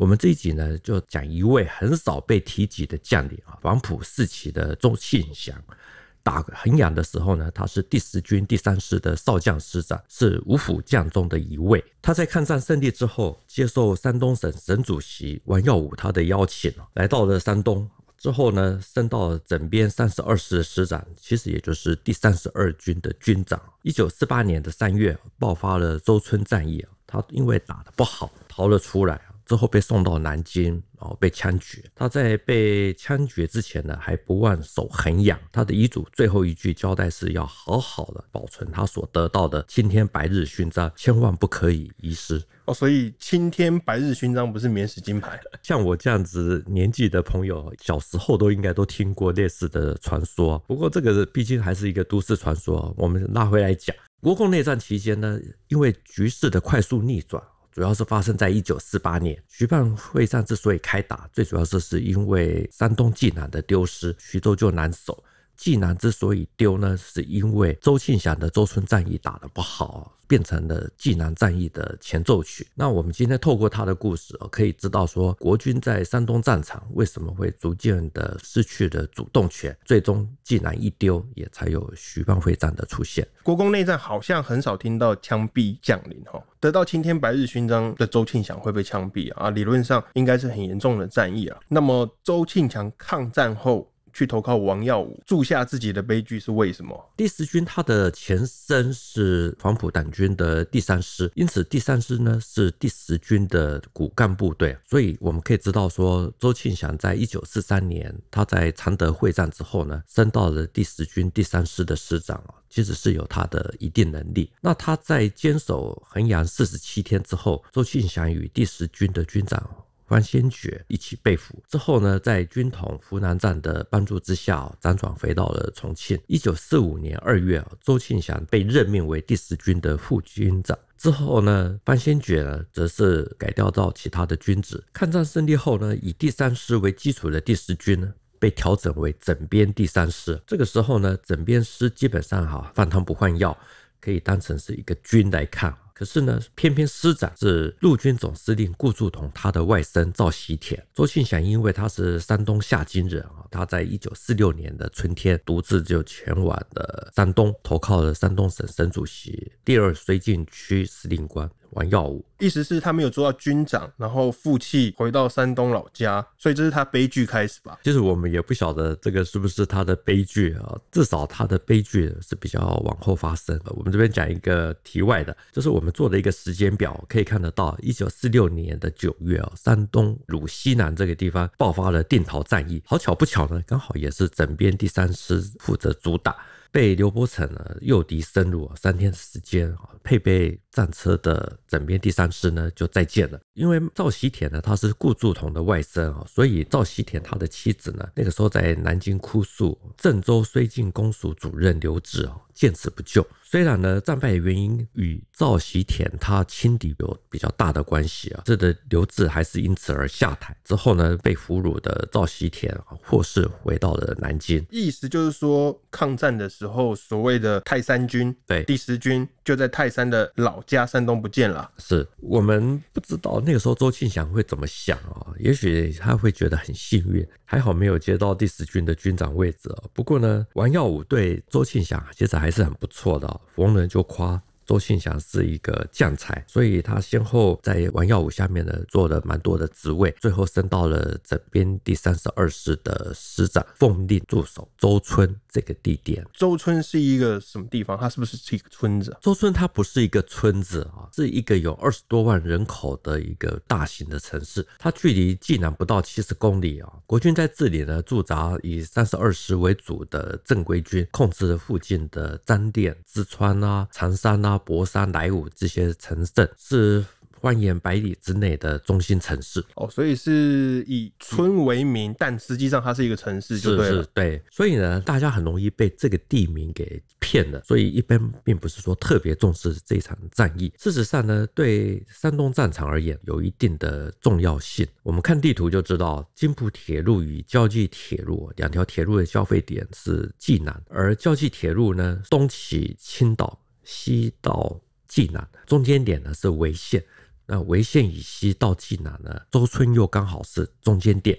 我们这一集呢，就讲一位很少被提及的将领啊，黄埔四期的周庆祥。打衡阳的时候呢，他是第十军第三师的少将师长，是五虎将中的一位。他在抗战胜利之后，接受山东省省主席王耀武他的邀请，来到了山东。之后呢，升到整编三十二师师长，其实也就是第三十二军的军长。一九四八年的三月，爆发了周村战役他因为打得不好，逃了出来。之后被送到南京，然后被枪决。他在被枪决之前呢，还不忘手痕痒。他的遗嘱最后一句交代是要好好的保存他所得到的青天白日勋章，千万不可以遗失。哦，所以青天白日勋章不是免死金牌。像我这样子年纪的朋友，小时候都应该都听过烈士的传说。不过这个毕竟还是一个都市传说。我们拉回来讲，国共内战期间呢，因为局势的快速逆转。主要是发生在一九四八年，徐蚌会战之所以开打，最主要就是因为山东济南的丢失，徐州就难守。济南之所以丢呢，是因为周庆祥的周村战役打得不好，变成了济南战役的前奏曲。那我们今天透过他的故事，可以知道说，国军在山东战场为什么会逐渐的失去了主动权，最终济南一丢，也才有徐蚌会战的出现。国共内战好像很少听到枪毙降领哈，得到青天白日勋章的周庆祥会被枪毙啊？理论上应该是很严重的战役啊。那么周庆祥抗战后。去投靠王耀武，注下自己的悲剧是为什么？第十军他的前身是黄埔党军的第三师，因此第三师呢是第十军的骨干部队，所以我们可以知道说，周庆祥在一九四三年他在常德会战之后呢，升到了第十军第三师的师长其实是有他的一定能力。那他在坚守衡阳四十七天之后，周庆祥与第十军的军长。方先觉一起被俘之后呢，在军统湖南站的帮助之下，辗转回到了重庆。一九四五年二月，周庆祥被任命为第十军的副军长。之后呢，方先觉呢，则是改调到其他的军职。抗战胜利后呢，以第三师为基础的第十军呢，被调整为整编第三师。这个时候呢，整编师基本上哈，换汤不换药，可以当成是一个军来看。可是呢，偏偏师长是陆军总司令顾祝同他的外甥赵喜田。周庆祥因为他是山东夏津人啊，他在一九四六年的春天独自就前往了山东，投靠了山东省省主席第二绥靖区司令官。玩药物，意思是，他没有做到军长，然后负气回到山东老家，所以这是他悲剧开始吧？其实我们也不晓得这个是不是他的悲剧啊，至少他的悲剧是比较往后发生。我们这边讲一个题外的，就是我们做的一个时间表，可以看得到，一九四六年的九月啊，山东鲁西南这个地方爆发了定陶战役。好巧不巧呢，刚好也是整编第三师负责主打。被刘伯承呢诱敌深入，啊，三天时间啊，配备战车的整编第三师呢就再见了。因为赵希田呢他是顾祝同的外甥啊，所以赵希田他的妻子呢那个时候在南京哭诉，郑州绥靖公署主任刘峙啊。见死不救。虽然呢，战败的原因与赵喜田他轻敌有比较大的关系啊，这个刘志还是因此而下台。之后呢，被俘虏的赵喜田获释，回到了南京。意思就是说，抗战的时候，所谓的泰山军，对，第十军。就在泰山的老家山东不见了。是我们不知道那个时候周庆祥会怎么想啊？也许他会觉得很幸运，还好没有接到第十军的军长位置。哦。不过呢，王耀武对周庆祥其实还是很不错的，逢人就夸周庆祥是一个将才，所以他先后在王耀武下面呢做了蛮多的职位，最后升到了整编第三十二师的师长，奉令驻守周村。这个地点，周村是一个什么地方？它是不是是一个村子？周村它不是一个村子啊，是一个有二十多万人口的一个大型的城市。它距离济南不到七十公里啊。国军在这里呢驻扎，以三十二师为主的正规军，控制了附近的张店、淄川啊、长山啊、博山、莱芜这些城镇是。蜿蜒百里之内的中心城市哦，所以是以村为名，但实际上它是一个城市，就不是，对，所以呢，大家很容易被这个地名给骗了。所以一般并不是说特别重视这场战役。事实上呢，对山东战场而言有一定的重要性。我们看地图就知道，津浦铁路与交际铁路两条铁路的交汇点是济南，而交际铁路呢，东起青岛，西到济南，中间点呢是潍县。那潍县以西到济南呢，周村又刚好是中间点，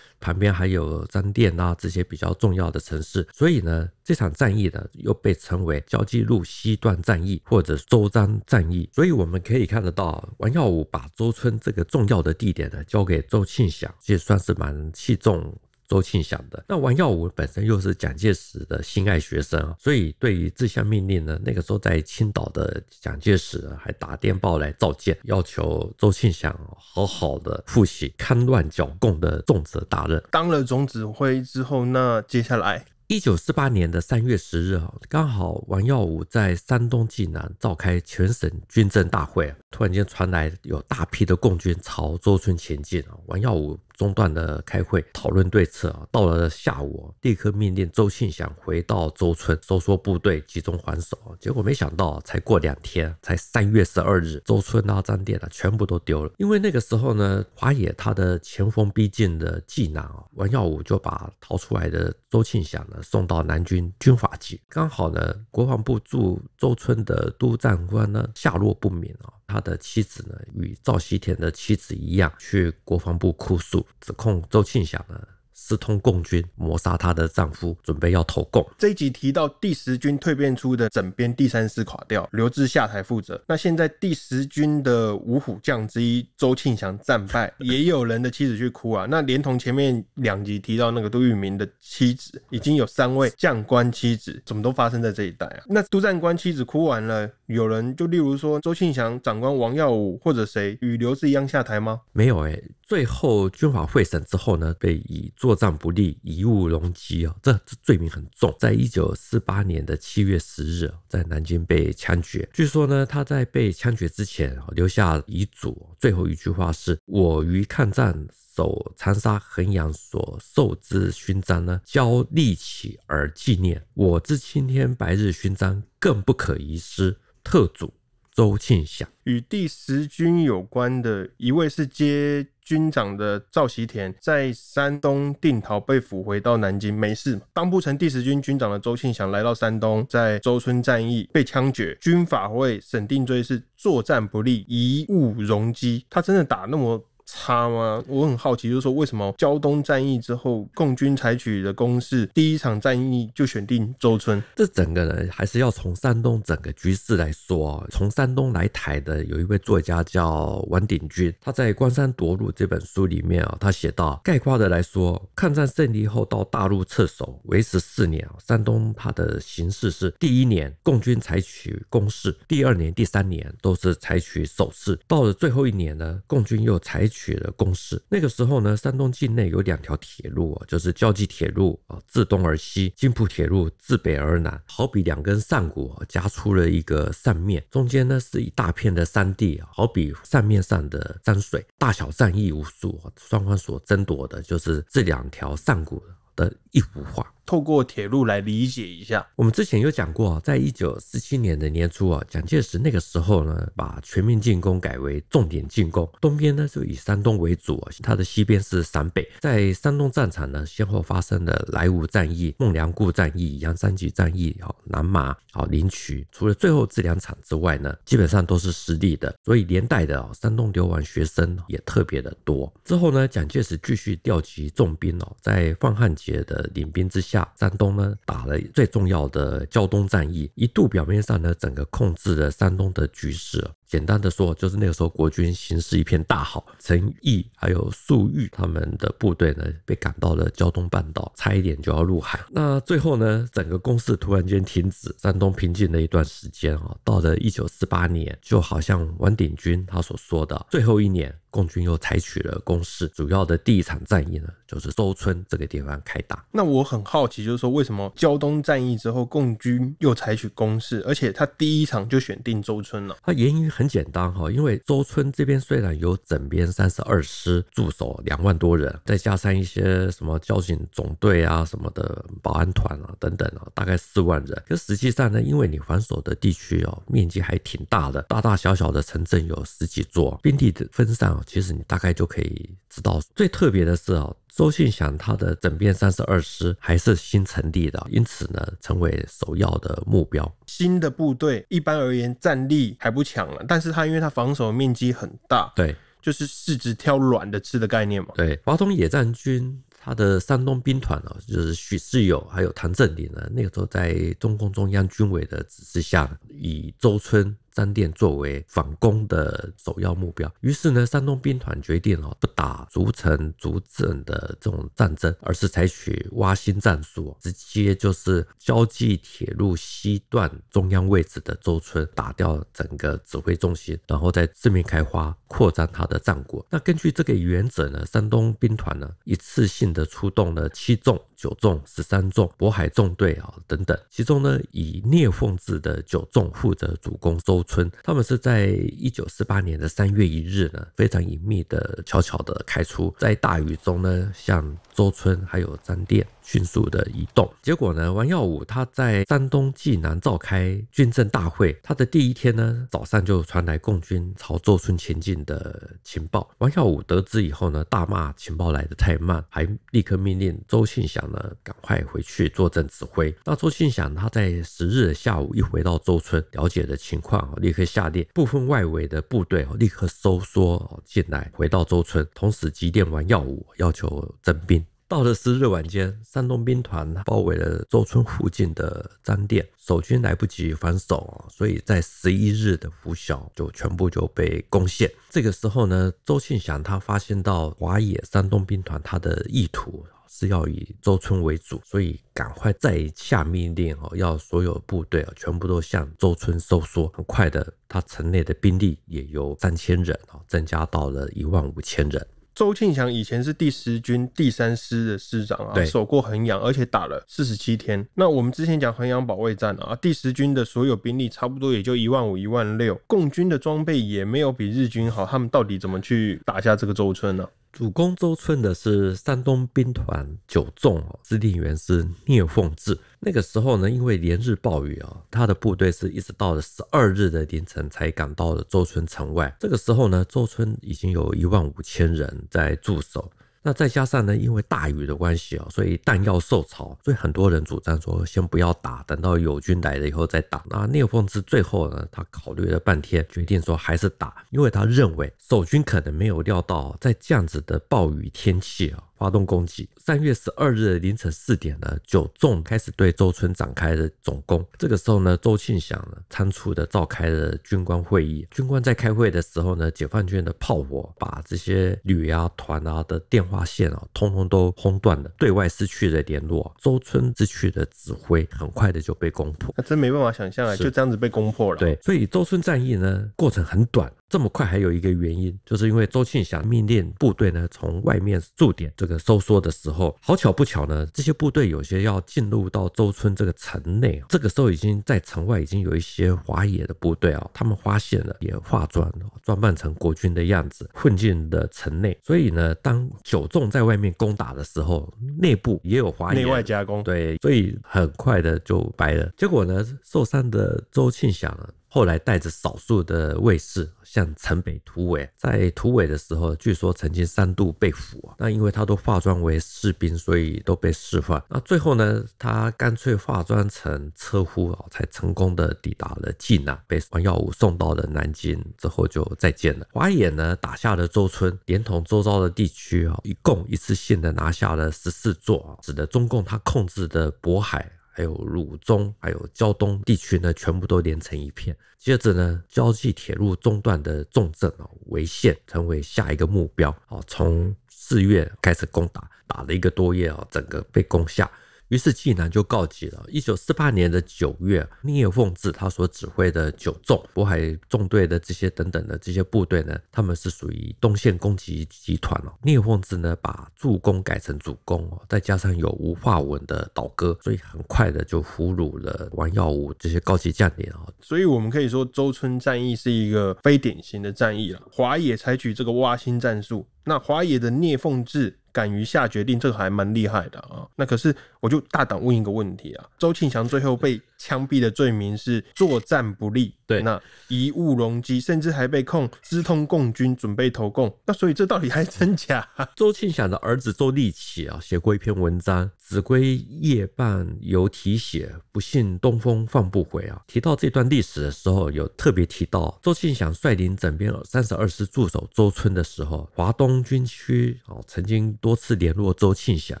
旁边还有张店啊这些比较重要的城市，所以呢，这场战役呢又被称为胶济路西段战役或者周张战役。所以我们可以看得到，王耀武把周村这个重要的地点呢交给周庆祥，也算是蛮器重。周庆祥的那王耀武本身又是蒋介石的心爱学生啊，所以对于这项命令呢，那个时候在青岛的蒋介石还打电报来召见，要求周庆祥好好的复习戡乱剿共的重责大任。当了总指挥之后，那接下来一九四八年的三月十日啊，刚好王耀武在山东济南召开全省军政大会，突然间传来有大批的共军朝周村前进啊，王耀武。中断的开会讨论对策啊，到了下午立刻命令周庆祥回到周村收缩部队集中还手结果没想到才过两天，才三月十二日，周村那张店啊全部都丢了，因为那个时候呢，华野他的前锋逼近的济南啊，王耀武就把逃出来的周庆祥呢送到南军军法局，刚好呢国防部驻周村的督战官呢下落不明啊。他的妻子呢，与赵西田的妻子一样，去国防部哭诉，指控周庆祥呢。私通共军，谋杀她的丈夫，准备要投共。这一集提到第十军蜕变出的整编第三师垮掉，刘志下台负责。那现在第十军的五虎将之一周庆祥战败，也有人的妻子去哭啊。那连同前面两集提到那个杜聿明的妻子，已经有三位将官妻子，怎么都发生在这一代啊？那督战官妻子哭完了，有人就例如说周庆祥长官王耀武或者谁，与刘志一样下台吗？没有哎，最后军法会审之后呢，被以。作战不利，贻误容积哦，这罪名很重。在一九四八年的七月十日，在南京被枪决。据说呢，他在被枪决之前留下遗嘱，最后一句话是：“我于抗战守长沙衡阳所受之勋章呢，交立起而纪念；我之青天白日勋章更不可遗失。”特祖周庆祥。与第十军有关的一位是接。军长的赵希田在山东定陶被俘，回到南京没事。当不成第十军军长的周庆祥来到山东，在周村战役被枪决。军法会审定罪是作战不利，贻误容积。他真的打那么？差吗？我很好奇，就是说为什么胶东战役之后，共军采取的攻势，第一场战役就选定周村？这整个还是要从山东整个局势来说。从山东来台的有一位作家叫王鼎钧，他在《关山夺路》这本书里面啊，他写道：概括的来说，抗战胜利后到大陆撤守，维持四年。山东它的形势是：第一年共军采取攻势，第二年、第三年都是采取守势，到了最后一年呢，共军又采取。取的公式。那个时候呢，山东境内有两条铁路啊，就是胶济铁路啊，自东而西；津浦铁路自北而南，好比两根扇骨夹出了一个扇面，中间呢是一大片的山地啊，好比扇面上的山水，大小战役无数啊，双方所争夺的就是这两条扇骨的。一幅画，透过铁路来理解一下。我们之前有讲过，在一九四七年的年初啊，蒋介石那个时候呢，把全面进攻改为重点进攻，东边呢就以山东为主，它的西边是陕北。在山东战场呢，先后发生了莱芜战役、孟良崮战役、杨三吉战役，好南麻、好临渠，除了最后这两场之外呢，基本上都是失利的。所以连带的，山东流亡学生也特别的多。之后呢，蒋介石继续调集重兵哦，在范汉杰的领兵之下，山东呢打了最重要的胶东战役，一度表面上呢整个控制了山东的局势。简单的说，就是那个时候国军形势一片大好，陈毅还有粟裕他们的部队呢，被赶到了胶东半岛，差一点就要入海。那最后呢，整个攻势突然间停止，山东平静了一段时间啊。到了一九四八年，就好像王鼎军他所说的，最后一年，共军又采取了攻势，主要的第一场战役呢，就是周村这个地方开打。那我很好奇，就是说为什么胶东战役之后，共军又采取攻势，而且他第一场就选定周村了？他原因？很简单哈，因为周村这边虽然有整编三十二师驻守两万多人，再加上一些什么交警总队啊、什么的保安团啊等等啊，大概四万人。可实际上呢，因为你防守的地区哦，面积还挺大的，大大小小的城镇有十几座，兵力的分散啊，其实你大概就可以知道。最特别的是哦。周信祥他的整编三十二师还是新成立的，因此呢，成为首要的目标。新的部队一般而言战力还不强了，但是他因为他防守面积很大，对，就是市值挑软的吃的概念嘛。对，华东野战军他的山东兵团哦，就是许世友还有谭震林呢，那个时候在中共中央军委的指示下，以周村。三店作为反攻的首要目标，于是呢，山东兵团决定哦，不打逐城逐镇的这种战争，而是采取挖心战术，直接就是交际铁路西段中央位置的周村，打掉整个指挥中心，然后再四面开花，扩张他的战果。那根据这个原则呢，山东兵团呢，一次性的出动了七纵。九纵、十三纵、渤海纵队啊等等，其中呢，以聂凤智的九纵负责主攻周村，他们是在一九四八年的三月一日呢，非常隐秘的、悄悄的开出，在大雨中呢，向周村还有张店。迅速的移动，结果呢？王耀武他在山东济南召开军政大会，他的第一天呢，早上就传来共军朝周村前进的情报。王耀武得知以后呢，大骂情报来得太慢，还立刻命令周信祥呢，赶快回去坐镇指挥。那周信祥他在十日的下午一回到周村，了解了情况，立刻下令部分外围的部队立刻收缩进来，回到周村，同时急电王耀武要求增兵。到了十日晚间，山东兵团包围了周村附近的张店，守军来不及防守所以在十一日的拂晓就全部就被攻陷。这个时候呢，周庆祥他发现到华野山东兵团他的意图是要以周村为主，所以赶快再下命令哦，要所有部队啊全部都向周村收缩。很快的，他城内的兵力也由三千人啊增加到了一万五千人。周庆祥以前是第十军第三师的师长啊，守过衡阳，而且打了四十七天。那我们之前讲衡阳保卫战啊，第十军的所有兵力差不多也就一万五、一万六，共军的装备也没有比日军好，他们到底怎么去打下这个周村呢？主攻周村的是山东兵团九纵，司令员是聂凤智。那个时候呢，因为连日暴雨啊，他的部队是一直到了十二日的凌晨才赶到了周村城外。这个时候呢，周村已经有一万五千人在驻守。那再加上呢，因为大雨的关系啊，所以弹药受潮，所以很多人主张说先不要打，等到友军来了以后再打。那聂凤芝最后呢，他考虑了半天，决定说还是打，因为他认为守军可能没有料到在这样子的暴雨天气啊。发动攻击。三月十二日凌晨四点呢，九纵开始对周村展开了总攻。这个时候呢，周庆祥呢，仓促的召开了军官会议。军官在开会的时候呢，解放军的炮火把这些旅啊、团啊的电话线啊，通通都轰断了，对外失去了联络。周村之区的指挥很快的就被攻破，那真没办法想象啊，就这样子被攻破了。对，所以周村战役呢，过程很短。这么快，还有一个原因，就是因为周庆祥命令部队呢从外面驻点这个收缩的时候，好巧不巧呢，这些部队有些要进入到周村这个城内，这个时候已经在城外已经有一些华野的部队啊，他们发现了，也化妆装扮成国军的样子，混进了城内，所以呢，当九纵在外面攻打的时候，内部也有华野，内外夹攻，对，所以很快的就白了。结果呢，受伤的周庆祥。啊、后来带着少数的卫士向城北突围，在突围的时候，据说曾经三度被俘啊。那因为他都化妆为士兵，所以都被释放。那最后呢，他干脆化妆成车夫啊，才成功的抵达了济南，被王耀武送到了南京之后就再见了。华野呢打下了周村，连同周遭的地区啊，一共一次性的拿下了十四座啊，使得中共他控制的渤海。还有汝中，还有胶东地区呢，全部都连成一片。接着呢，胶济铁路中段的重镇哦，潍县成为下一个目标哦。从四月开始攻打，打了一个多月哦，整个被攻下。于是济南就告急了。一九四八年的九月，聂凤志他所指挥的九纵渤海纵队的这些等等的这些部队呢，他们是属于东线攻击集团哦。聂凤志呢把助攻改成主攻哦，再加上有吴化文的倒戈，所以很快的就俘虏了王耀武这些高级将领啊。所以我们可以说，周村战役是一个非典型的战役了。华野采取这个挖心战术，那华野的聂凤志。敢于下决定，这个还蛮厉害的啊。那可是，我就大胆问一个问题啊：周庆祥最后被枪毙的罪名是作战不力。对，那贻误容积，甚至还被控私通共军，准备投共。那所以这到底还真假？周庆祥的儿子周立起啊，写过一篇文章：“子规夜半犹啼血，不信东风放不回。”啊，提到这段历史的时候，有特别提到周庆祥率领整编三十二师驻守周村的时候，华东军区哦曾经多次联络周庆祥，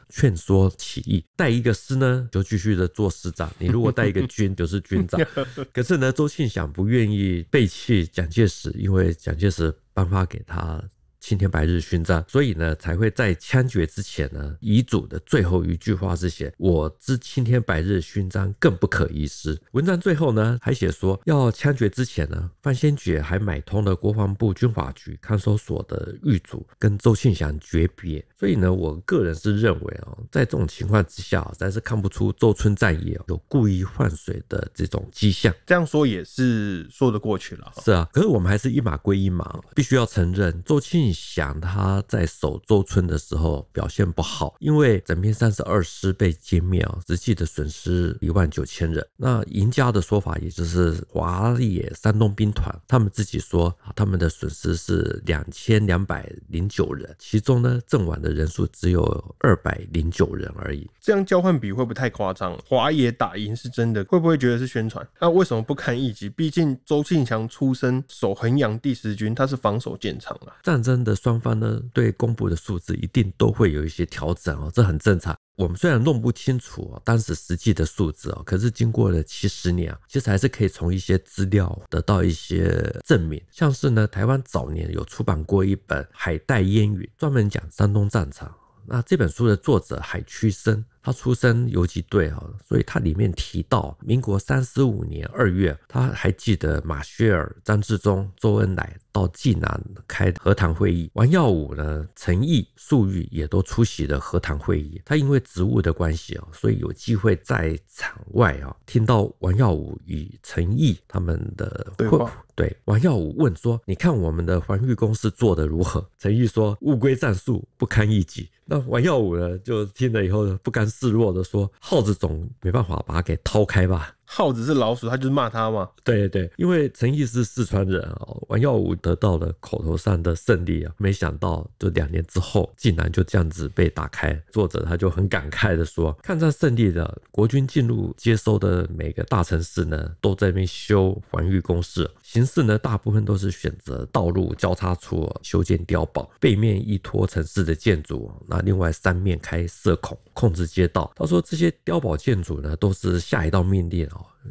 劝说起义。带一个师呢，就继续的做师长；你如果带一个军，就是军长。可是呢，周庆祥。不愿意背弃蒋介石，因为蒋介石颁发给他。青天白日勋章，所以呢才会在枪决之前呢，遗嘱的最后一句话是写：“我之青天白日勋章更不可一失。”文章最后呢还写说，要枪决之前呢，范先觉还买通了国防部军法局看守所的狱卒，跟周庆祥诀别。所以呢，我个人是认为啊，在这种情况之下，还是看不出周村战役有故意换水的这种迹象。这样说也是说得过去了。是啊，可是我们还是一马归一码，必须要承认周庆。想他在守周村的时候表现不好，因为整编三十二师被歼灭啊，实际的损失一万九千人。那赢家的说法，也就是华野山东兵团，他们自己说，他们的损失是两千两百零九人，其中呢阵亡的人数只有二百零九人而已。这样交换比会不会太夸张？华野打赢是真的，会不会觉得是宣传？那为什么不堪一击？毕竟周庆祥出身守衡阳第十军，他是防守建长啊，战争。真的，双方呢对公布的数字一定都会有一些调整哦，这很正常。我们虽然弄不清楚当时实际的数字哦，可是经过了七十年啊，其实还是可以从一些资料得到一些证明。像是呢，台湾早年有出版过一本《海带烟雨》，专门讲山东战场。那这本书的作者海屈生。他出身游击队啊，所以他里面提到民国三十五年二月，他还记得马歇尔、张治中、周恩来到济南开和谈会议，王耀武呢、陈毅、粟裕也都出席了和谈会议。他因为职务的关系啊，所以有机会在场外啊听到王耀武与陈毅他们的对话。对，王耀武问说：“你看我们的防御工事做得如何？”陈毅说：“乌龟战术不堪一击。”那王耀武呢，就听了以后不甘。示弱的说：“耗子总没办法把它给掏开吧。”耗子是老鼠，他就是骂他嘛。对对对，因为陈毅是四川人哦，王耀武得到了口头上的胜利啊，没想到就两年之后，竟然就这样子被打开。作者他就很感慨的说，抗战胜利的国军进入接收的每个大城市呢，都在那边修防御工事，形式呢大部分都是选择道路交叉处修建碉堡，背面依托城市的建筑，那另外三面开射孔控制街道。他说这些碉堡建筑呢，都是下一道命令。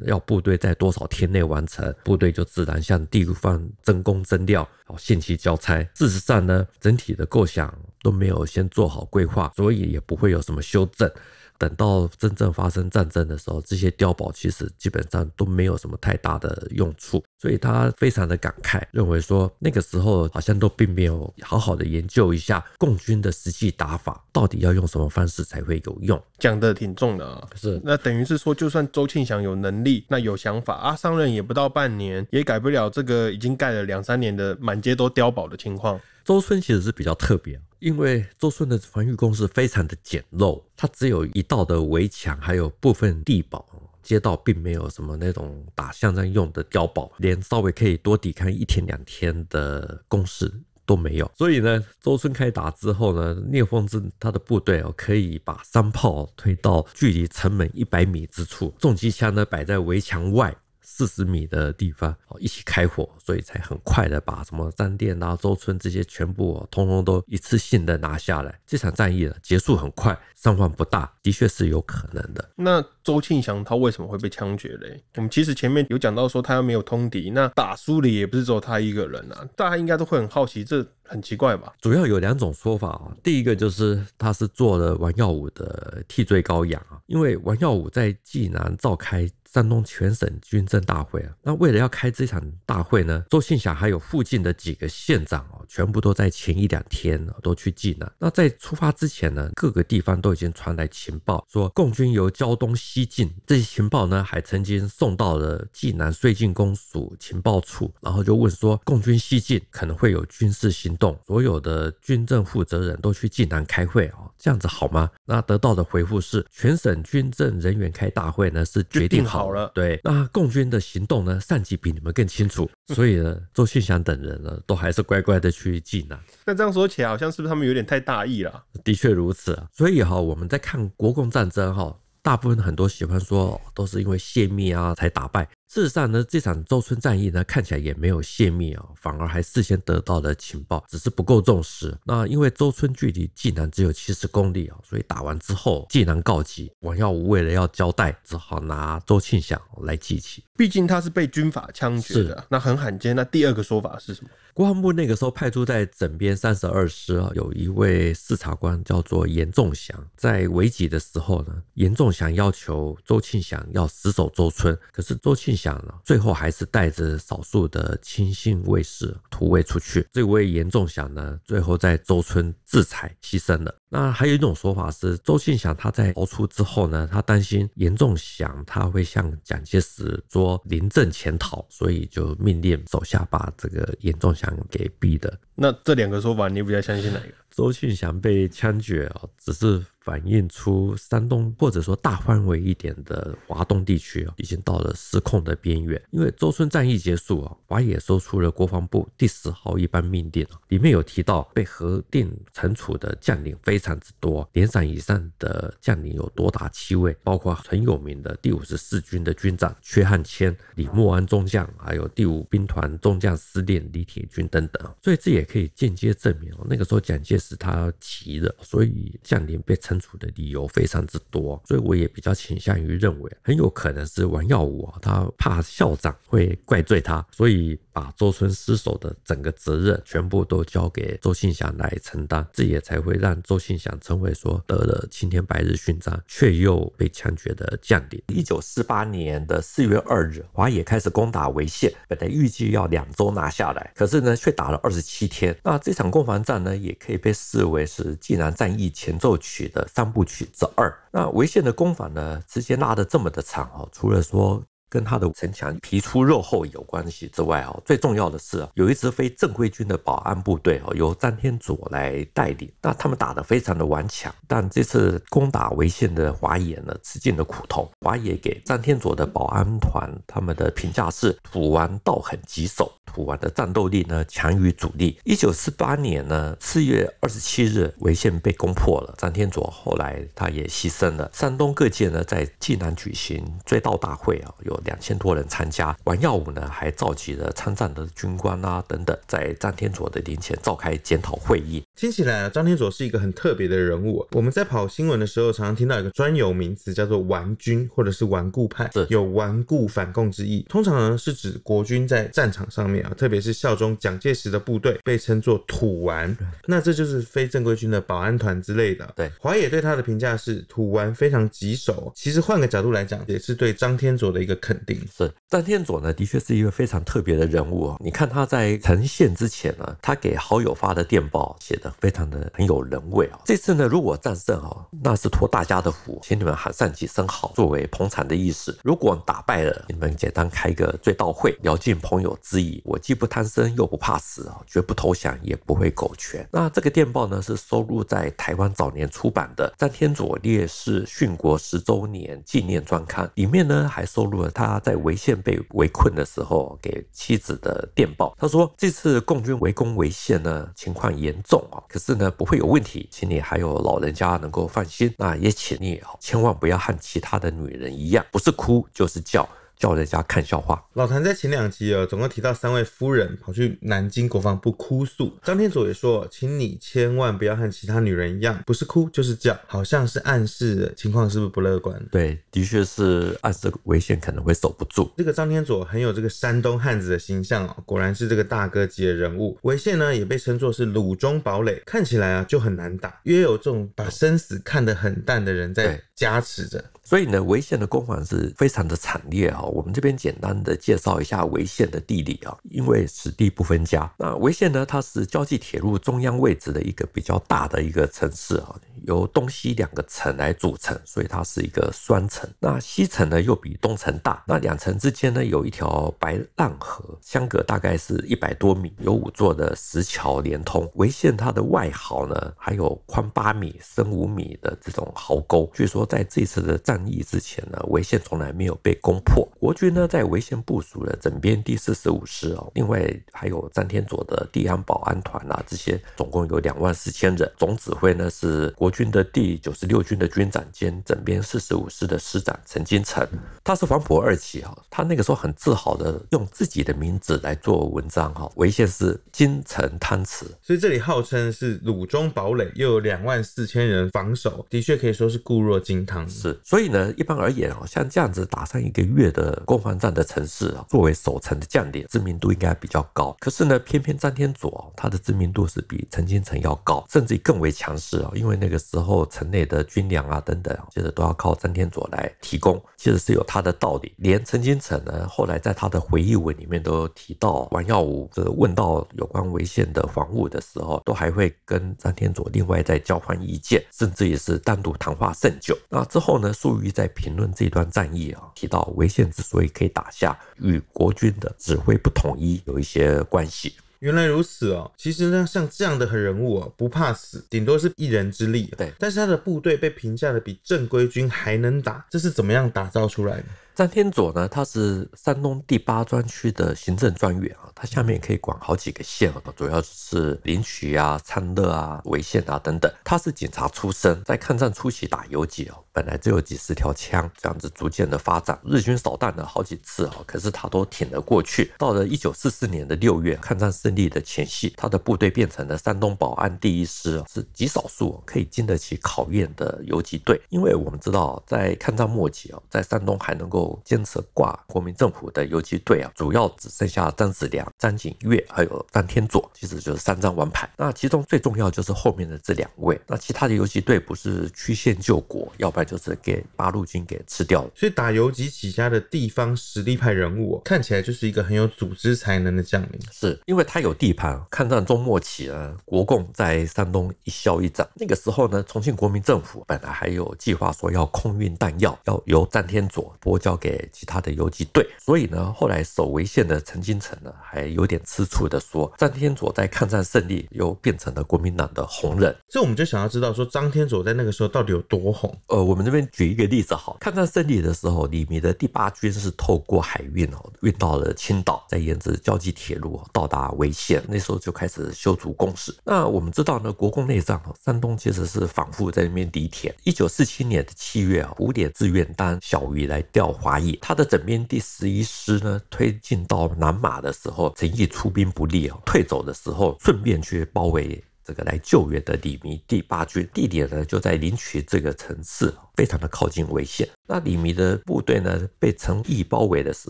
要部队在多少天内完成，部队就自然向地方增工增料，好限期交差。事实上呢，整体的构想都没有先做好规划，所以也不会有什么修正。等到真正发生战争的时候，这些碉堡其实基本上都没有什么太大的用处，所以他非常的感慨，认为说那个时候好像都并没有好好的研究一下共军的实际打法，到底要用什么方式才会有用。讲的挺重的啊，是。那等于是说，就算周庆祥有能力，那有想法啊，上任也不到半年，也改不了这个已经盖了两三年的满街都碉堡的情况。周村其实是比较特别，因为周村的防御工事非常的简陋，它只有一道的围墙，还有部分地堡，街道并没有什么那种打巷战用的碉堡，连稍微可以多抵抗一天两天的攻势都没有。所以呢，周村开打之后呢，聂凤智他的部队哦，可以把山炮推到距离城门一百米之处，重机枪呢摆在围墙外。四十米的地方哦，一起开火，所以才很快的把什么张店啊、周村这些全部通通都一次性的拿下来。这场战役呢结束很快，伤亡不大，的确是有可能的。那周庆祥他为什么会被枪决嘞？我们其实前面有讲到说他没有通敌，那打输了也不是只有他一个人啊，大家应该都会很好奇，这很奇怪吧？主要有两种说法啊，第一个就是他是做了王耀武的替罪羔羊，因为王耀武在济南召开。山东全省军政大会啊，那为了要开这场大会呢，周信祥还有附近的几个县长哦，全部都在前一两天都去济南。那在出发之前呢，各个地方都已经传来情报说，共军由胶东西进。这些情报呢，还曾经送到了济南绥靖公署情报处，然后就问说，共军西进可能会有军事行动，所有的军政负责人都去济南开会啊。这样子好吗？那得到的回复是，全省军政人员开大会呢，是决定好了。对，那共军的行动呢，上级比你们更清楚。所以呢，周信祥等人呢，都还是乖乖的去济南。那这样说起来，好像是不是他们有点太大意了？的确如此所以哈，我们在看国共战争哈，大部分很多喜欢说都是因为泄密啊才打败。事实上呢，这场周村战役呢，看起来也没有泄密啊，反而还事先得到了情报，只是不够重视。那因为周村距离济南只有七十公里啊，所以打完之后，济南告急，王耀武为了要交代，只好拿周庆祥来祭旗，毕竟他是被军法枪决的，那很罕见。那第二个说法是什么？国防部那个时候派出在整编三十二师啊，有一位视察官叫做严仲祥，在危急的时候呢，严仲祥要求周庆祥要死守周村，可是周庆。祥。了，最后还是带着少数的亲信卫士突围出去。这位严仲祥呢，最后在周村自裁牺牲了。那还有一种说法是，周庆祥他在逃出之后呢，他担心严仲祥他会向蒋介石说临阵潜逃，所以就命令手下把这个严仲祥给毙的。那这两个说法，你比较相信哪一个？周庆祥被枪决啊，只是。反映出山东或者说大范围一点的华东地区已经到了失控的边缘，因为周村战役结束啊，华野收出了国防部第十号一般命令，里面有提到被核定惩处的将领非常之多，连长以上的将领有多达七位，包括很有名的第五十四军的军长薛汉谦、李默安中将，还有第五兵团中将司令李铁军等等所以这也可以间接证明哦，那个时候蒋介石他急了，所以将领被惩。相处的理由非常之多，所以我也比较倾向于认为，很有可能是王耀武啊，他怕校长会怪罪他，所以。把周村失守的整个责任全部都交给周信祥来承担，这也才会让周信祥成为说得了青天白日勋章却又被枪决的将领。一九四八年的四月二日，华野开始攻打潍县，本来预计要两周拿下来，可是呢，却打了二十七天。那这场攻防战呢，也可以被视为是济南战役前奏曲的三部曲之二。那潍县的攻防呢，直接拉得这么的长哦，除了说。跟他的城墙皮粗肉厚有关系之外，哦，最重要的是有一支非正规军的保安部队，哦，由张天佐来带领，那他们打得非常的顽强，但这次攻打潍县的华野呢，吃尽了苦头。华野给张天佐的保安团他们的评价是土王倒很棘手，土王的战斗力呢强于主力。一九四八年呢四月二十七日，潍县被攻破了，张天佐后来他也牺牲了。山东各界呢在济南举行追悼大会啊，有。两千多人参加，王耀武呢还召集了参战的军官啊等等，在张天佐的灵前召开检讨会议。听起来张天佐是一个很特别的人物。我们在跑新闻的时候，常常听到一个专有名词叫做“顽军”或者是“顽固派”，有顽固反共之意。通常呢是指国军在战场上面啊，特别是效忠蒋介石的部队，被称作“土顽”。那这就是非正规军的保安团之类的。对，华野对他的评价是“土顽”非常棘手。其实换个角度来讲，也是对张天佐的一个。肯定是张天佐呢，的确是一个非常特别的人物啊。你看他在呈现之前呢，他给好友发的电报写的非常的很有人味啊。这次呢，如果战胜啊，那是托大家的福，请你们喊上几声好，作为捧场的意思。如果打败了，你们简单开个追悼会，聊尽朋友之意。我既不贪生，又不怕死啊，绝不投降，也不会苟全。那这个电报呢，是收录在台湾早年出版的《张天佐烈士殉国十周年纪念专刊》里面呢，还收录了。他在潍县被围困的时候，给妻子的电报，他说：“这次共军围攻潍县呢，情况严重啊，可是呢不会有问题，请你还有老人家能够放心。那也请你千万不要和其他的女人一样，不是哭就是叫。”叫人家看笑话。老谭在前两集啊，总共提到三位夫人跑去南京国防部哭诉。张天佐也说，请你千万不要和其他女人一样，不是哭就是叫，好像是暗示情况是不是不乐观。对，的确是暗示危险可能会守不住。这个张天佐很有这个山东汉子的形象哦，果然是这个大哥级的人物。潍县呢，也被称作是鲁中堡垒，看起来啊就很难打。约有这种把生死看得很淡的人在加持着。所以呢，潍县的攻防是非常的惨烈哦。我们这边简单的介绍一下潍县的地理啊，因为此地不分家。那潍县呢，它是交际铁路中央位置的一个比较大的一个城市啊，由东西两个城来组成，所以它是一个双城。那西城呢又比东城大，那两城之间呢有一条白浪河，相隔大概是一百多米，有五座的石桥连通。潍县它的外壕呢还有宽八米、深五米的这种壕沟，据说在这次的战战役之前呢，潍县从来没有被攻破。国军呢在潍县部署了整编第四十五师哦，另外还有张天佐的地安保安团啊，这些总共有两万四千人。总指挥呢是国军的第九十六军的军长兼整编四十五师的师长陈金城，他是黄埔二期哈，他那个时候很自豪的用自己的名字来做文章哈，潍县是金城汤池，所以这里号称是鲁中堡垒，又有两万四千人防守，的确可以说是固若金汤。是，所以。呢，一般而言啊，像这样子打上一个月的攻防战的城市啊，作为守城的将领，知名度应该比较高。可是呢，偏偏张天佐他的知名度是比陈金城要高，甚至更为强势啊。因为那个时候城内的军粮啊等等，其实都要靠张天佐来提供，其实是有他的道理。连陈金城呢，后来在他的回忆文里面都提到，王耀武问到有关危县的防务的时候，都还会跟张天佐另外再交换意见，甚至也是单独谈话甚久。那之后呢，数于在评论这段战役啊，提到韦县之所以可以打下，与国军的指挥不统一有一些关系。原来如此哦，其实呢，像这样的人物啊，不怕死，顶多是一人之力。对，但是他的部队被评价的比正规军还能打，这是怎么样打造出来的？张天佐呢，他是山东第八专区的行政专员啊，他下面可以管好几个县啊，主要是临渠啊、昌乐啊、潍县啊等等。他是警察出身，在抗战初期打游击哦，本来只有几十条枪，这样子逐渐的发展。日军扫荡了好几次啊，可是他都挺得过去。到了一九四四年的六月，抗战胜利的前夕，他的部队变成了山东保安第一师，是极少数可以经得起考验的游击队。因为我们知道，在抗战末期啊，在山东还能够。坚持挂国民政府的游击队啊，主要只剩下张子良、张景岳还有张天佐，其实就是三张王牌。那其中最重要就是后面的这两位。那其他的游击队不是曲线救国，要不然就是给八路军给吃掉了。所以打游击起家的地方实力派人物，看起来就是一个很有组织才能的将领，是因为他有地盘。抗战中末期啊，国共在山东一消一长。那个时候呢，重庆国民政府本来还有计划说要空运弹药，要由张天佐拨交。给其他的游击队，所以呢，后来守潍县的陈金城呢，还有点吃醋的说，张天佐在抗战胜利又变成了国民党的红人。所以我们就想要知道，说张天佐在那个时候到底有多红？呃，我们这边举一个例子，好，抗战胜利的时候，李弥的第八军是透过海运哦，运到了青岛，在沿着胶济铁路到达潍县，那时候就开始修筑工事。那我们知道呢，国共内战哦，山东其实是反复在那边敌铁。一九四七年的七月啊，五点志愿当小鱼来调。华裔，他的整编第十一师呢，推进到南马的时候，陈毅出兵不利啊，退走的时候，顺便去包围。这个来救援的李弥第八军地点呢就在临朐这个城市，非常的靠近潍县。那李弥的部队呢被陈毅包围的时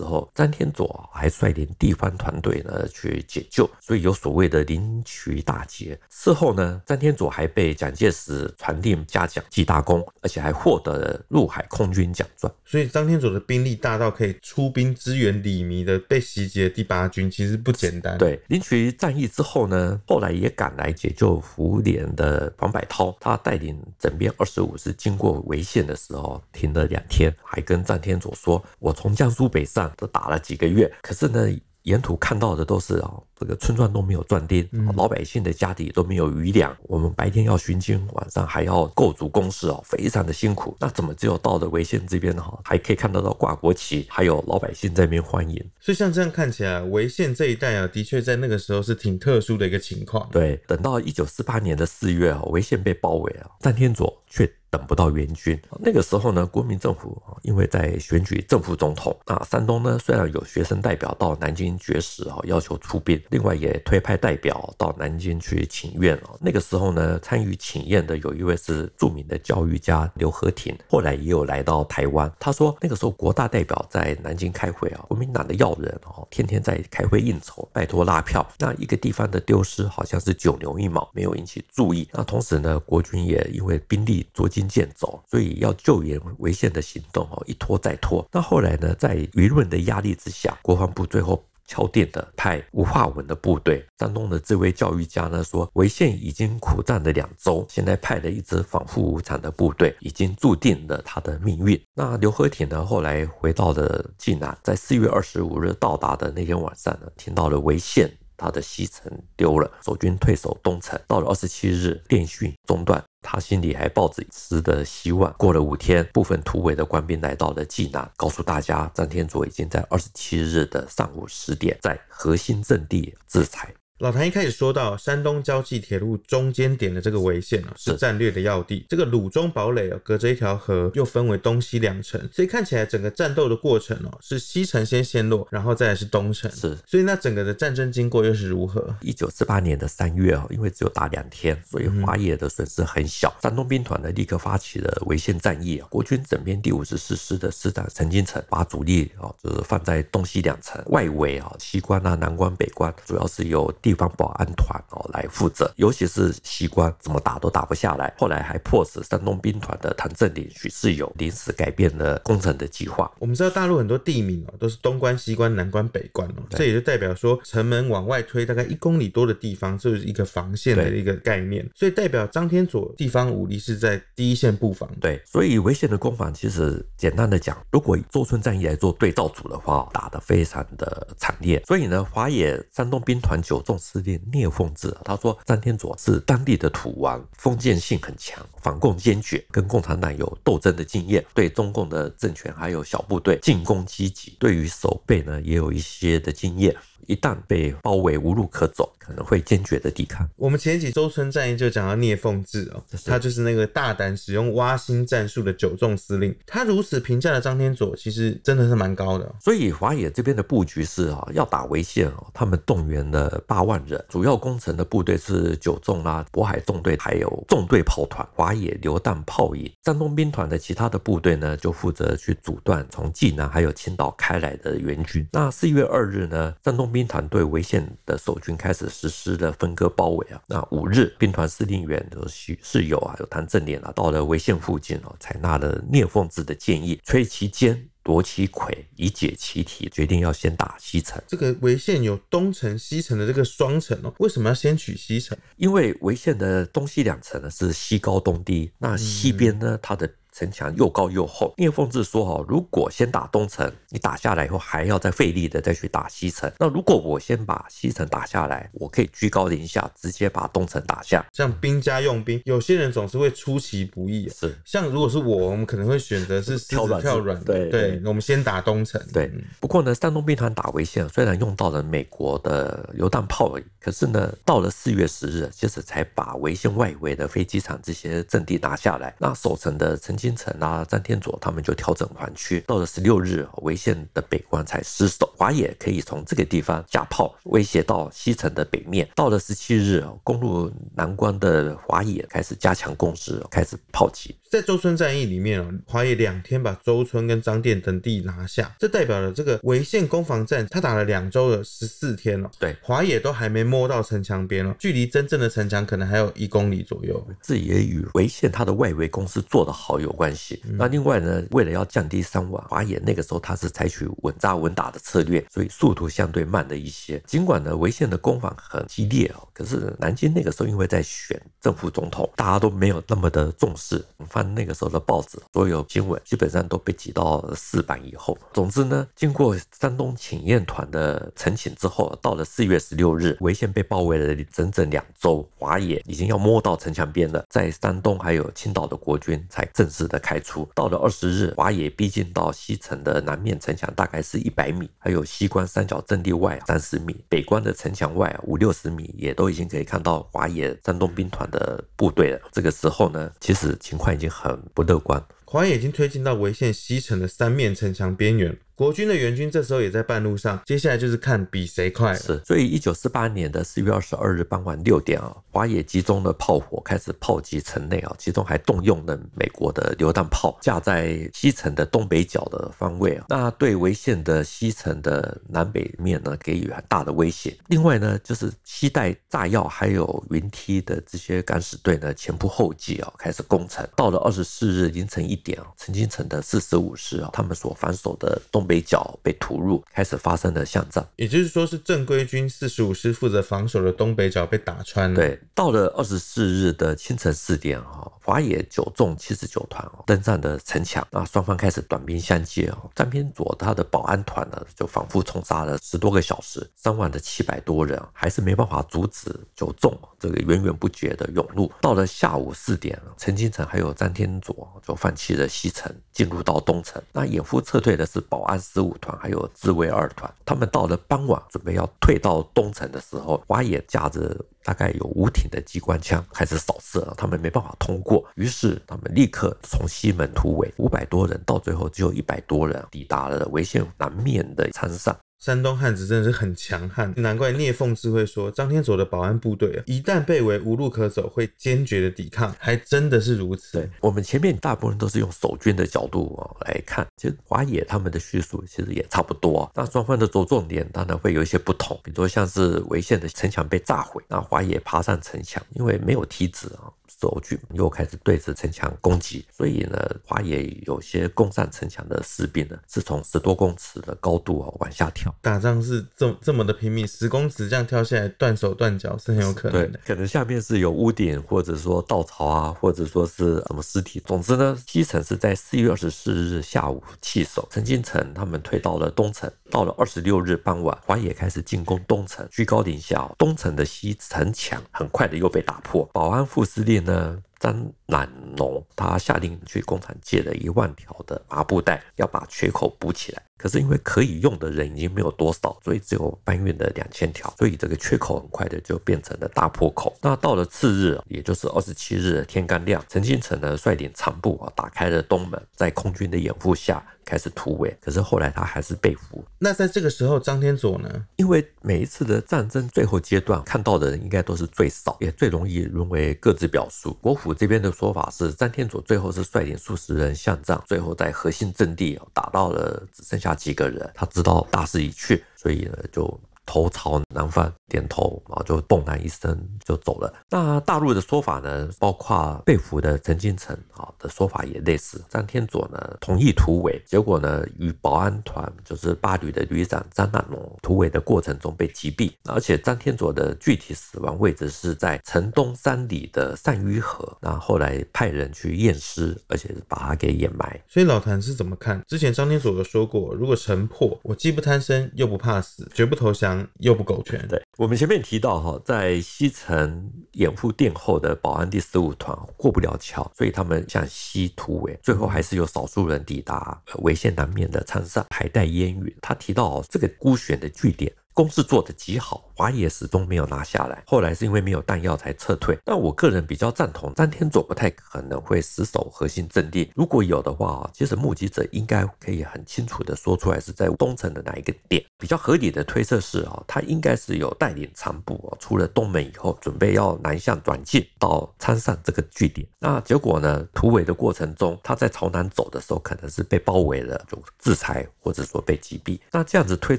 候，张天佐还率领地方团队呢去解救，所以有所谓的临朐大捷。事后呢，张天佐还被蒋介石传令嘉奖记大功，而且还获得了入海空军奖状。所以张天佐的兵力大到可以出兵支援李弥的被袭击的第八军，其实不简单。对，临朐战役之后呢，后来也赶来解救。做福建的黄百韬，他带领整编二十五师经过潍县的时候，停了两天，还跟张天佐说：“我从江苏北上，都打了几个月，可是呢，沿途看到的都是哦。”这个村庄都没有赚定，老百姓的家底都没有余粮。我们白天要巡警，晚上还要构筑工事哦，非常的辛苦。那怎么只有到了潍县这边哈，还可以看得到挂国旗，还有老百姓在那边欢迎。所以像这样看起来，潍县这一带啊，的确在那个时候是挺特殊的一个情况。对，等到一九四八年的四月啊，潍县被包围了，张天佐却等不到援军。那个时候呢，国民政府因为在选举正副总统啊，山东呢虽然有学生代表到南京绝食啊，要求出兵。另外也推派代表到南京去请愿哦。那个时候呢，参与请愿的有一位是著名的教育家刘和亭，后来也有来到台湾。他说那个时候国大代表在南京开会啊，国民党的要人哦，天天在开会应酬，拜托拉票。那一个地方的丢失好像是九牛一毛，没有引起注意。那同时呢，国军也因为兵力捉襟见肘，所以要救援围线的行动哦，一拖再拖。那后来呢，在舆论的压力之下，国防部最后。敲定的派吴化文的部队，山东的这位教育家呢说，潍县已经苦战了两周，现在派了一支仿复无产的部队，已经注定了他的命运。那刘和铁呢后来回到了济南，在四月二十五日到达的那天晚上呢，听到了潍县。他的西城丢了，守军退守东城。到了二十七日，电讯中断，他心里还抱着一丝的希望。过了五天，部分突围的官兵来到了济南，告诉大家，张天佐已经在二十七日的上午十点在核心阵地自裁。老谭一开始说到山东胶济铁路中间点的这个潍县啊，是战略的要地。这个鲁中堡垒啊，隔着一条河，又分为东西两城，所以看起来整个战斗的过程哦，是西城先陷落，然后再是东城。是，所以那整个的战争经过又是如何？一九四八年的三月啊，因为只有打两天，所以华野的损失很小。山东兵团呢，立刻发起了潍县战役啊。国军整编第五十四师的师长陈金城，把主力啊，就是放在东西两城外围啊，西关啊、南关、北关，主要是由。地方保安团哦来负责，尤其是西关怎么打都打不下来，后来还迫使山东兵团的谭振林、许世友临时改变了攻城的计划。我们知道大陆很多地名哦，都是东关、西关、南关、北关哦，这也就代表说城门往外推大概一公里多的地方就是一个防线的一个概念，所以代表张天佐地方武力是在第一线布防。对，所以危险的攻防其实简单的讲，如果以周村战役来做对照组的话，打得非常的惨烈。所以呢，华野山东兵团九纵。司令聂凤智他说，张天佐是当地的土王，封建性很强，反共坚决，跟共产党有斗争的经验，对中共的政权还有小部队进攻积极，对于守备呢也有一些的经验。一旦被包围无路可走，可能会坚决的抵抗。我们前几周村战役就讲到聂凤智哦，他就是那个大胆使用挖心战术的九纵司令。他如此评价的张天佐，其实真的是蛮高的。所以华野这边的布局是啊，要打潍县哦，他们动员了八万人，主要攻城的部队是九纵啦、渤海纵队，还有纵队炮团、华野榴弹炮营、山东兵团的其他的部队呢，就负责去阻断从济南还有青岛开来的援军。那四月二日呢，山东。兵团对潍县的守军开始实施了分割包围啊！那五日，兵团司令员许世友啊，有谈正脸啊，到了潍县附近哦，采纳了聂凤智的建议，摧其坚，夺其魁，以解其体，决定要先打西城。这个潍县有东城、西城的这个双城哦，为什么要先取西城？因为潍县的东西两城呢是西高东低，那西边呢它的。城墙又高又厚，聂凤智说：“哈，如果先打东城，你打下来以后还要再费力的再去打西城。那如果我先把西城打下来，我可以居高临下，直接把东城打下。像兵家用兵，有些人总是会出其不意。是，像如果是我，我们可能会选择是跳软，跳软。对对，我们先打东城。对。不过呢，山东兵团打潍县，虽然用到了美国的榴弹炮，而已，可是呢，到了四月十日，其实才把潍县外围的飞机场这些阵地拿下来。那守城的城墙。新城啊，张天佐他们就调整环区，到了十六日潍县的北关才失守。华野可以从这个地方架炮，威胁到西城的北面。到了十七日攻入南关的华野开始加强攻势，开始炮击。在周村战役里面哦，华野两天把周村跟张店等地拿下，这代表了这个潍县攻防战，他打了两周的十四天了。对，华野都还没摸到城墙边了，距离真正的城墙可能还有一公里左右。这也与潍县他的外围公司做的好有关系。那另外呢，为了要降低伤亡，华野那个时候他是采取稳扎稳打的策略，所以速度相对慢了一些。尽管呢，潍县的攻防很激烈哦，可是南京那个时候因为在选政府总统，大家都没有那么的重视。发那个时候的报纸，所有新闻基本上都被挤到四版以后。总之呢，经过山东请愿团的陈请之后，到了四月十六日，潍县被包围了整整两周，华野已经要摸到城墙边了。在山东还有青岛的国军才正式的开出。到了二十日，华野逼近到西城的南面城墙大概是一百米，还有西关三角阵地外三十米，北关的城墙外五六十米，也都已经可以看到华野山东兵团的部队了。这个时候呢，其实情况已经。也很不乐观。华野已经推进到潍县西城的三面城墙边缘国军的援军这时候也在半路上，接下来就是看比谁快是，所以，一九四八年的四月二十二日傍晚六点啊，华野集中的炮火开始炮击城内啊，其中还动用了美国的榴弹炮，架在西城的东北角的方位啊，那对潍县的西城的南北面呢，给予很大的威胁。另外呢，就是期待炸药还有云梯的这些敢死队呢，前仆后继啊，开始攻城。到了二十四日凌晨一。点啊，陈金城的四十五师啊，他们所防守的东北角被屠入，开始发生了巷战，也就是说是正规军四十五师负责防守的东北角被打穿了。对，到了二十四日的清晨四点啊，华野九纵七十九团啊登上的城墙，那双方开始短兵相接啊。张天佐他的保安团呢就反复冲杀了十多个小时，伤亡的七百多人还是没办法阻止九纵这个源源不绝的涌入。到了下午四点，陈金城还有张天佐就放弃。接着西城进入到东城，那掩护撤退的是保安十五团，还有自卫二团。他们到了傍晚，准备要退到东城的时候，花野架着大概有五挺的机关枪开始扫射，他们没办法通过，于是他们立刻从西门突围，五百多人到最后只有一百多人抵达了潍县南面的山上。山东汉子真的是很强悍，难怪聂凤智会说张天佐的保安部队一旦被围无路可走，会坚决的抵抗，还真的是如此。我们前面大部分都是用守军的角度啊来看，其实华野他们的叙述其实也差不多，那双方的着重点当然会有一些不同，比如说像是潍县的城墙被炸毁，那华野爬上城墙，因为没有梯子啊。轴距，又开始对着城墙攻击，所以呢，华野有些攻上城墙的士兵呢，是从十多公尺的高度啊往下跳。打仗是这这么的拼命，十公尺这样跳下来，断手断脚是很有可能的。可能下面是有屋顶，或者说稻草啊，或者说是什么尸体。总之呢，西城是在四月二十四日下午弃守，陈金城他们退到了东城。到了二十六日傍晚，华野开始进攻东城，居高临下，东城的西城墙很快的又被打破。保安副司令呢，张。懒农他下令去工厂借了一万条的麻布袋，要把缺口补起来。可是因为可以用的人已经没有多少，所以只有搬运了两千条，所以这个缺口很快的就变成了大破口。那到了次日，也就是二十七日天刚亮，陈金城呢率领残部啊打开了东门，在空军的掩护下开始突围。可是后来他还是被俘。那在这个时候，张天佐呢？因为每一次的战争最后阶段看到的人应该都是最少，也最容易沦为各自表述。国府这边的。说法是，詹天佐最后是率领数十人向战，最后在核心阵地打到了只剩下几个人，他知道大势已去，所以呢就。头朝南方点头，然后就动跶一声就走了。那大陆的说法呢，包括被俘的陈金城啊的说法也类似。张天佐呢同意突围，结果呢与保安团就是八旅的旅长张大龙突围的过程中被击毙，而且张天佐的具体死亡位置是在城东山里的鳝鱼河。那后来派人去验尸，而且把他给掩埋。所以老谭是怎么看？之前张天佐有说过，如果城破，我既不贪生又不怕死，绝不投降。又不狗全的。我们前面提到哈，在西城掩护殿后的保安第十五团过不了桥，所以他们向西突围，最后还是有少数人抵达围县南面的长沙，还带烟雨。他提到这个孤悬的据点。攻势做得极好，华野始终没有拿下来。后来是因为没有弹药才撤退。但我个人比较赞同，张天佐不太可能会死守核心阵地。如果有的话，其实目击者应该可以很清楚的说出来是在东城的哪一个点。比较合理的推测是，啊，他应该是有带领残部出了东门以后，准备要南向转进到参上这个据点。那结果呢？突围的过程中，他在朝南走的时候，可能是被包围了，就制裁或者说被击毙。那这样子推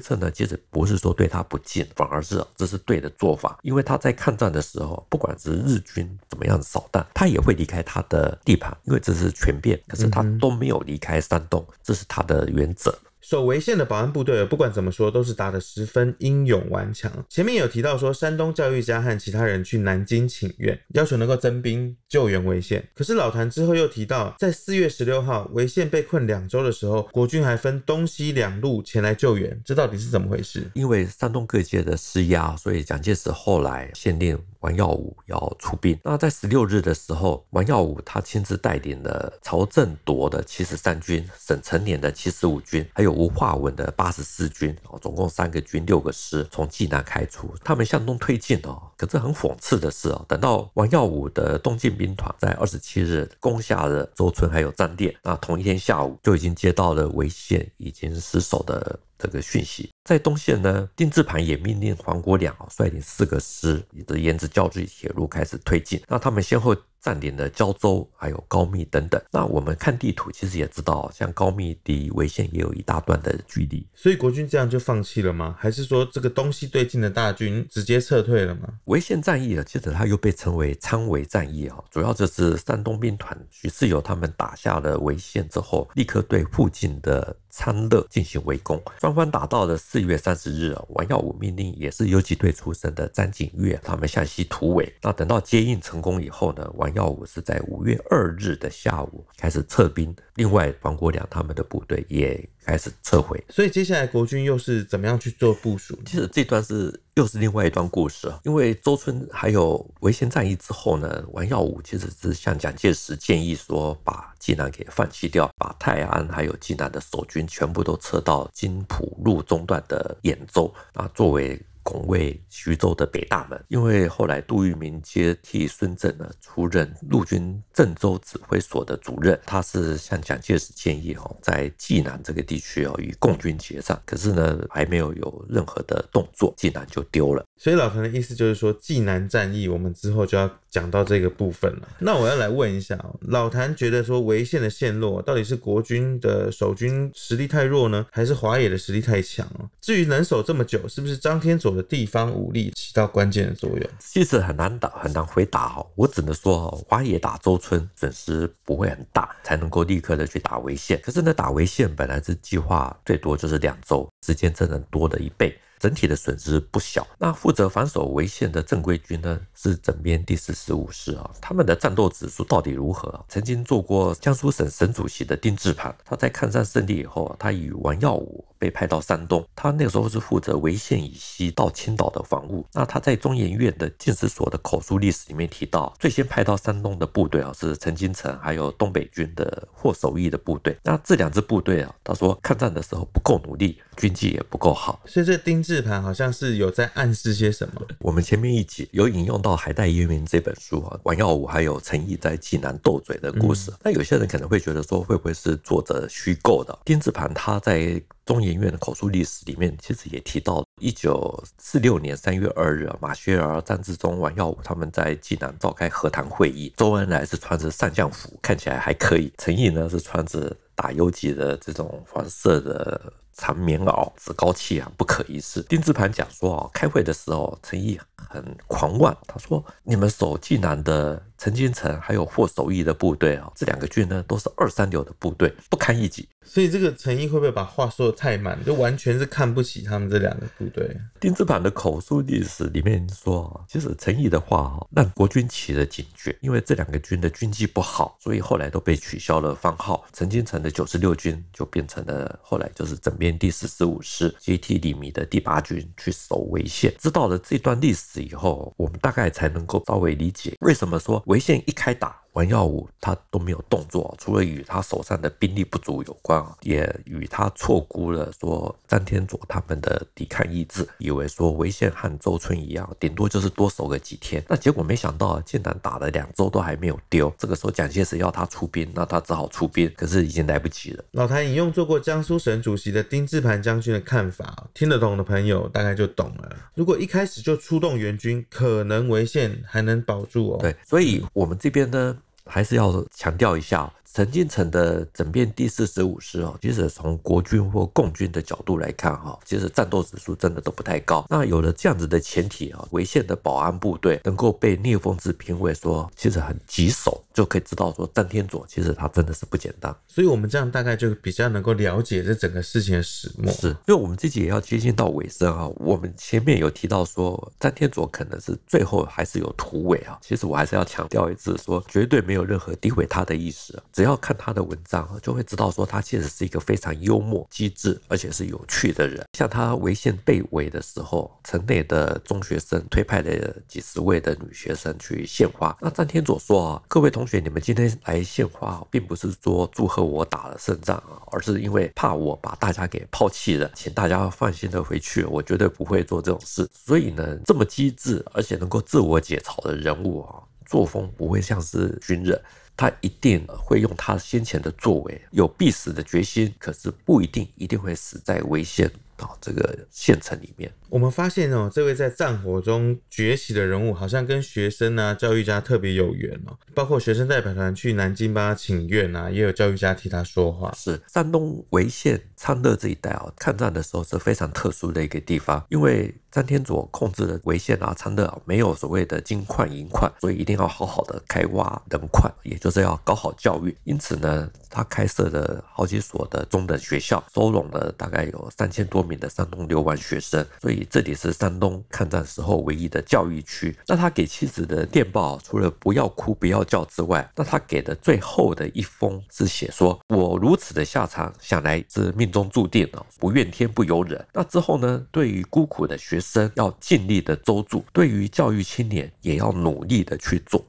测呢，其实不是说对。他不敬，反而是这是对的做法，因为他在抗战的时候，不管是日军怎么样扫荡，他也会离开他的地盘，因为这是全变，可是他都没有离开山洞，这是他的原则。守潍县的保安部队，不管怎么说，都是打得十分英勇顽强。前面有提到说，山东教育家和其他人去南京请愿，要求能够增兵救援潍县。可是老谭之后又提到，在四月十六号，潍县被困两周的时候，国军还分东西两路前来救援，这到底是怎么回事？因为山东各界的施压，所以蒋介石后来限令。王耀武要出兵，那在十六日的时候，王耀武他亲自带领了曹振铎的七十三军、沈成年的七十五军，还有吴化文的八十四军，总共三个军六个师从济南开出，他们向东推进哦。可是很讽刺的是啊，等到王耀武的东进兵团在二十七日攻下了周村还有张店，那同一天下午就已经接到了潍县已经失守的。这个讯息，在东线呢，丁制盘也命令黄国良率领四个师，沿着胶济铁路开始推进。那他们先后。占领的胶州，还有高密等等。那我们看地图，其实也知道，像高密离潍县也有一大段的距离。所以国军这样就放弃了吗？还是说这个东西对进的大军直接撤退了吗？潍县战役呢，其实它又被称为昌潍战役啊。主要就是山东兵团许世友他们打下了潍县之后，立刻对附近的昌乐进行围攻。双方打到了四月三十日啊。王耀武命令也是游击队出身的张景岳他们向西突围。那等到接应成功以后呢，王王耀武是在五月二日的下午开始撤兵，另外王国梁他们的部队也开始撤回，所以接下来国军又是怎么样去做部署？其实这段是又是另外一段故事啊，因为周村还有潍县战役之后呢，王耀武其实是向蒋介石建议说，把济南给放弃掉，把泰安还有济南的守军全部都撤到金浦路中段的兖州啊，作为。拱卫徐州的北大门，因为后来杜聿明接替孙震呢，出任陆军郑州指挥所的主任，他是向蒋介石建议哦，在济南这个地区哦与共军结账，可是呢还没有有任何的动作，济南就丢了。所以老彭的意思就是说，济南战役我们之后就要。讲到这个部分了，那我要来问一下老谭，觉得说维县的陷落到底是国军的守军实力太弱呢，还是华野的实力太强至于能守这么久，是不是张天佐的地方武力起到关键的作用？其实很难打，很难回答哦。我只能说，华野打周村损失不会很大，才能够立刻的去打维县。可是呢，打维县本来是计划最多就是两周时间，真的多了一倍。整体的损失不小。那负责防守潍县的正规军呢？是整编第四十五师啊，他们的战斗指数到底如何？曾经做过江苏省省主席的丁志磐，他在抗战胜利以后，他与王耀武。被派到山东，他那个时候是负责潍县以西到青岛的防务。那他在中研院的近士所的口述历史里面提到，最先派到山东的部队啊，是陈金城，还有东北军的霍守义的部队。那这两支部队啊，他说抗战的时候不够努力，军纪也不够好。所以这丁志盘好像是有在暗示些什么？我们前面一集有引用到《海带烟云》这本书啊，王耀武还有陈毅在济南斗嘴的故事。那有些人可能会觉得说，会不会是作者虚构的？丁志盘他在中研院的口述历史里面，其实也提到，一九四六年三月二日，马歇尔、张治中、王耀武他们在济南召开和谈会议，周恩来是穿着上将服，看起来还可以；陈毅呢是穿着打游击的这种黄色的。长棉袄，趾高气扬，不可一世。丁字盘讲说啊，开会的时候，陈毅很狂妄，他说：“你们守济南的陈金城，还有霍守义的部队啊，这两个军呢，都是二三流的部队，不堪一击。”所以这个陈毅会不会把话说的太满，就完全是看不起他们这两个部队？丁字盘的口述历史里面说，其实陈毅的话哈，让国军起了警觉，因为这两个军的军纪不好，所以后来都被取消了番号。陈金城的九十六军就变成了后来就是整编。第四十五师接替李弥的第八军去守潍县，知道了这段历史以后，我们大概才能够稍微理解为什么说潍县一开打。耀武他都没有动作，除了与他手上的兵力不足有关啊，也与他错估了说张天佐他们的抵抗意志，以为说潍县和周村一样，顶多就是多守个几天。那结果没想到竟然打了两周都还没有丢。这个时候蒋介石要他出兵，那他只好出兵，可是已经来不及了。老谭引用做过江苏省主席的丁志盘将军的看法，听得懂的朋友大概就懂了。如果一开始就出动援军，可能潍县还能保住哦。对，所以我们这边呢。还是要强调一下。陈锦城的整编第四十五师哦，其实从国军或共军的角度来看哈，其实战斗指数真的都不太高。那有了这样子的前提啊，潍县的保安部队能够被聂凤智评为说其实很棘手，就可以知道说张天佐其实他真的是不简单。所以我们这样大概就比较能够了解这整个事情的始末。是，因为我们自己也要接近到尾声啊。我们前面有提到说张天佐可能是最后还是有突围啊。其实我还是要强调一次，说绝对没有任何诋毁他的意思只要看他的文章，就会知道说他其实是一个非常幽默、机智，而且是有趣的人。像他违宪被围的时候，城内的中学生推派了几十位的女学生去献花。那张天佐说：“啊，各位同学，你们今天来献花，并不是说祝贺我打了胜仗啊，而是因为怕我把大家给抛弃了，请大家放心的回去，我绝对不会做这种事。所以呢，这么机智而且能够自我解嘲的人物啊，作风不会像是军人。”他一定会用他先前的作为，有必死的决心，可是不一定一定会死在潍县啊这个县城里面。我们发现哦，这位在战火中崛起的人物，好像跟学生啊、教育家特别有缘哦。包括学生代表团去南京帮他请愿啊，也有教育家替他说话。是山东潍县昌乐这一带啊，抗战的时候是非常特殊的一个地方，因为张天佐控制的潍县啊、昌乐啊，没有所谓的金矿银矿，所以一定要好好的开挖人矿，也就。就是要搞好教育，因此呢，他开设了好几所的中等学校，收容了大概有三千多名的山东留亡学生，所以这里是山东抗战时候唯一的教育区。那他给妻子的电报，除了不要哭不要叫之外，那他给的最后的一封是写说：“我如此的下场，想来是命中注定哦，不怨天不由人。”那之后呢，对于孤苦的学生，要尽力的周助；对于教育青年，也要努力的去做。